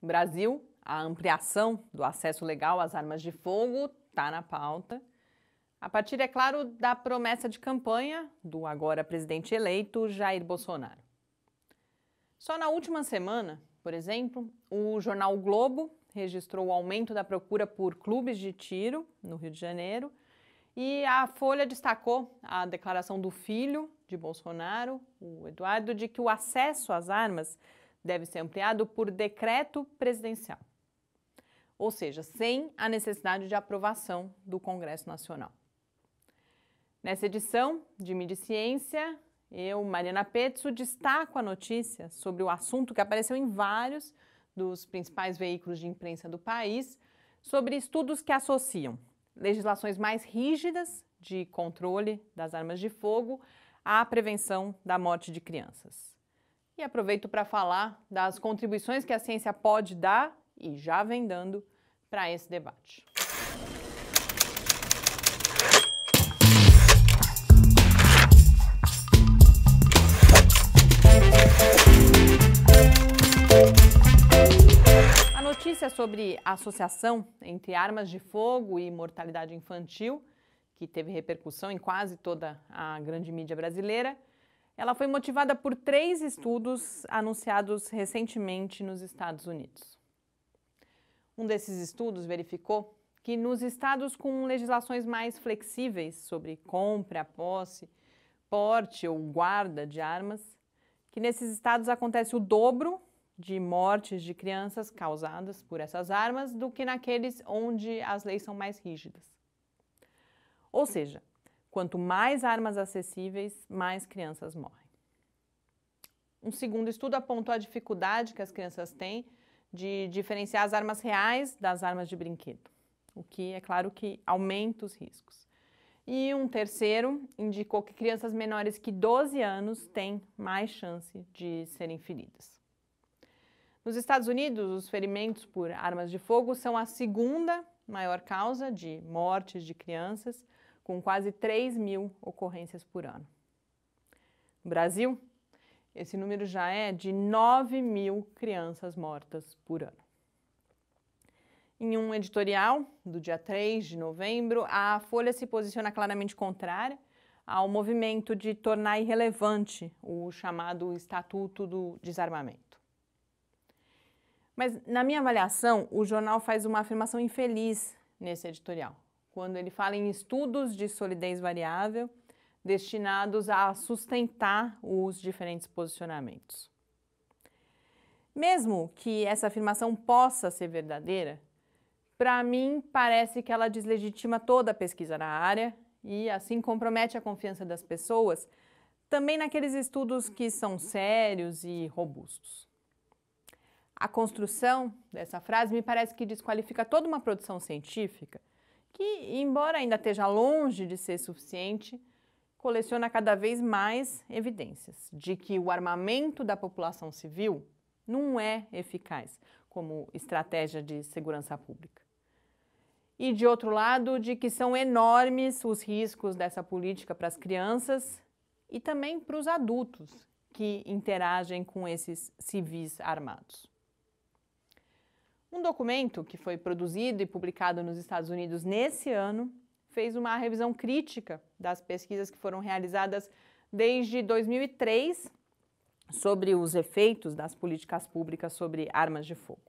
No Brasil, a ampliação do acesso legal às armas de fogo está na pauta. A partir, é claro, da promessa de campanha do agora presidente eleito Jair Bolsonaro. Só na última semana, por exemplo, o jornal o Globo registrou o aumento da procura por clubes de tiro no Rio de Janeiro e a Folha destacou a declaração do filho de Bolsonaro, o Eduardo, de que o acesso às armas deve ser ampliado por decreto presidencial, ou seja, sem a necessidade de aprovação do Congresso Nacional. Nessa edição de Mídia Ciência, eu, Mariana Petzo, destaco a notícia sobre o assunto que apareceu em vários dos principais veículos de imprensa do país sobre estudos que associam legislações mais rígidas de controle das armas de fogo à prevenção da morte de crianças. E aproveito para falar das contribuições que a ciência pode dar e já vem dando para esse debate. A notícia sobre a associação entre armas de fogo e mortalidade infantil, que teve repercussão em quase toda a grande mídia brasileira, ela foi motivada por três estudos anunciados recentemente nos Estados Unidos. Um desses estudos verificou que nos estados com legislações mais flexíveis sobre compra, posse, porte ou guarda de armas, que nesses estados acontece o dobro de mortes de crianças causadas por essas armas do que naqueles onde as leis são mais rígidas. Ou seja, Quanto mais armas acessíveis, mais crianças morrem. Um segundo estudo apontou a dificuldade que as crianças têm de diferenciar as armas reais das armas de brinquedo, o que é claro que aumenta os riscos. E um terceiro indicou que crianças menores que 12 anos têm mais chance de serem feridas. Nos Estados Unidos, os ferimentos por armas de fogo são a segunda maior causa de mortes de crianças, com quase 3 mil ocorrências por ano. No Brasil, esse número já é de 9 mil crianças mortas por ano. Em um editorial do dia 3 de novembro, a Folha se posiciona claramente contrária ao movimento de tornar irrelevante o chamado Estatuto do Desarmamento. Mas, na minha avaliação, o jornal faz uma afirmação infeliz nesse editorial, quando ele fala em estudos de solidez variável destinados a sustentar os diferentes posicionamentos. Mesmo que essa afirmação possa ser verdadeira, para mim parece que ela deslegitima toda a pesquisa na área e assim compromete a confiança das pessoas também naqueles estudos que são sérios e robustos. A construção dessa frase me parece que desqualifica toda uma produção científica que, embora ainda esteja longe de ser suficiente, coleciona cada vez mais evidências de que o armamento da população civil não é eficaz como estratégia de segurança pública. E de outro lado, de que são enormes os riscos dessa política para as crianças e também para os adultos que interagem com esses civis armados. Um documento que foi produzido e publicado nos Estados Unidos nesse ano fez uma revisão crítica das pesquisas que foram realizadas desde 2003 sobre os efeitos das políticas públicas sobre armas de fogo.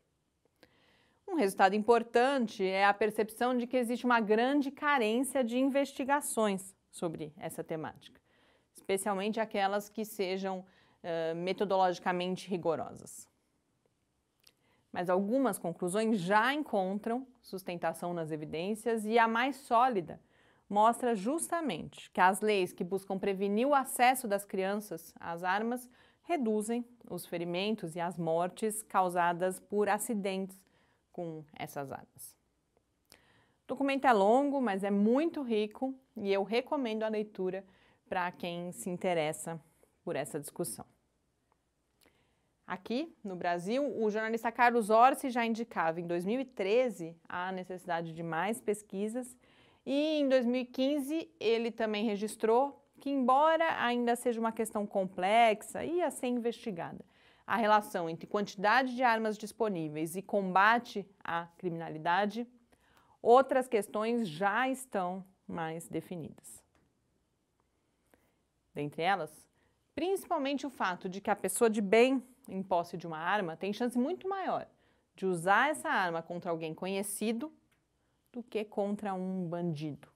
Um resultado importante é a percepção de que existe uma grande carência de investigações sobre essa temática, especialmente aquelas que sejam uh, metodologicamente rigorosas mas algumas conclusões já encontram sustentação nas evidências e a mais sólida mostra justamente que as leis que buscam prevenir o acesso das crianças às armas reduzem os ferimentos e as mortes causadas por acidentes com essas armas. O documento é longo, mas é muito rico e eu recomendo a leitura para quem se interessa por essa discussão. Aqui no Brasil, o jornalista Carlos Orsi já indicava em 2013 a necessidade de mais pesquisas e em 2015 ele também registrou que, embora ainda seja uma questão complexa e a ser investigada, a relação entre quantidade de armas disponíveis e combate à criminalidade, outras questões já estão mais definidas. Dentre elas, principalmente o fato de que a pessoa de bem em posse de uma arma tem chance muito maior de usar essa arma contra alguém conhecido do que contra um bandido.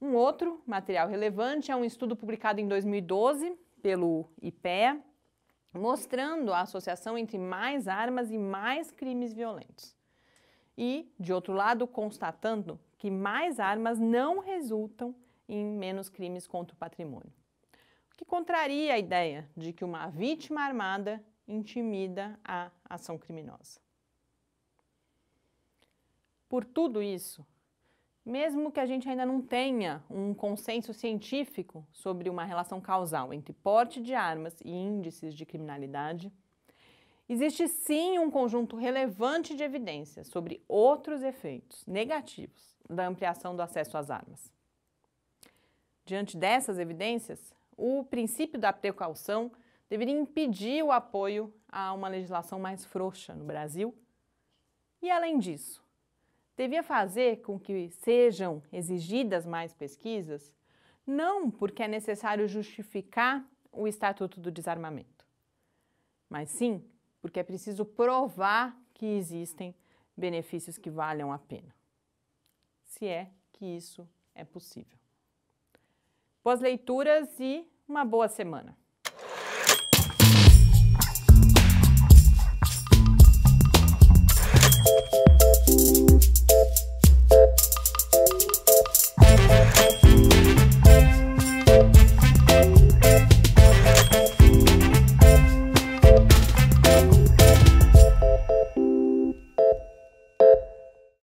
Um outro material relevante é um estudo publicado em 2012 pelo IPEA, mostrando a associação entre mais armas e mais crimes violentos. E, de outro lado, constatando que mais armas não resultam em menos crimes contra o patrimônio que contraria a ideia de que uma vítima armada intimida a ação criminosa. Por tudo isso, mesmo que a gente ainda não tenha um consenso científico sobre uma relação causal entre porte de armas e índices de criminalidade, existe sim um conjunto relevante de evidências sobre outros efeitos negativos da ampliação do acesso às armas. Diante dessas evidências, o princípio da precaução deveria impedir o apoio a uma legislação mais frouxa no Brasil. E além disso, devia fazer com que sejam exigidas mais pesquisas, não porque é necessário justificar o Estatuto do Desarmamento, mas sim porque é preciso provar que existem benefícios que valham a pena. Se é que isso é possível boas leituras e uma boa semana.